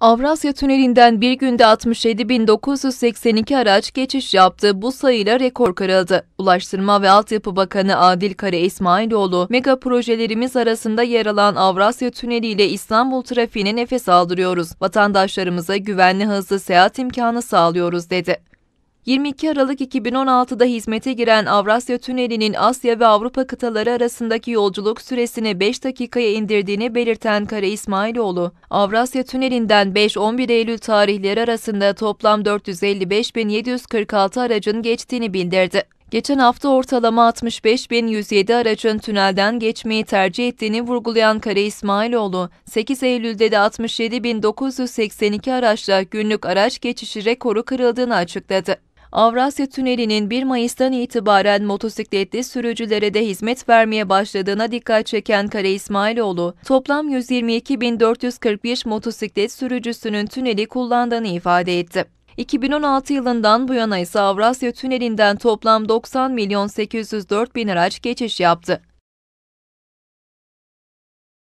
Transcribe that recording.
Avrasya Tüneli'nden bir günde 67.982 araç geçiş yaptı. Bu sayıyla rekor kırıldı. Ulaştırma ve Altyapı Bakanı Adil Kara İsmailoğlu, mega projelerimiz arasında yer alan Avrasya Tüneli ile İstanbul trafiğine nefes aldırıyoruz. Vatandaşlarımıza güvenli hızlı seyahat imkanı sağlıyoruz dedi. 22 Aralık 2016'da hizmete giren Avrasya Tüneli'nin Asya ve Avrupa kıtaları arasındaki yolculuk süresini 5 dakikaya indirdiğini belirten Kara İsmailoğlu, Avrasya Tüneli'nden 5-11 Eylül tarihleri arasında toplam 455.746 aracın geçtiğini bildirdi. Geçen hafta ortalama 65.107 aracın tünelden geçmeyi tercih ettiğini vurgulayan Kare İsmailoğlu, 8 Eylül'de de 67.982 araçla günlük araç geçişi rekoru kırıldığını açıkladı. Avrasya Tüneli'nin 1 Mayıs'tan itibaren motosikletli sürücülere de hizmet vermeye başladığına dikkat çeken Kale İsmailoğlu, toplam 122.445 motosiklet sürücüsünün tüneli kullandığını ifade etti. 2016 yılından bu yana ise Avrasya Tüneli'nden toplam 90 milyon 804 bin araç geçiş yaptı.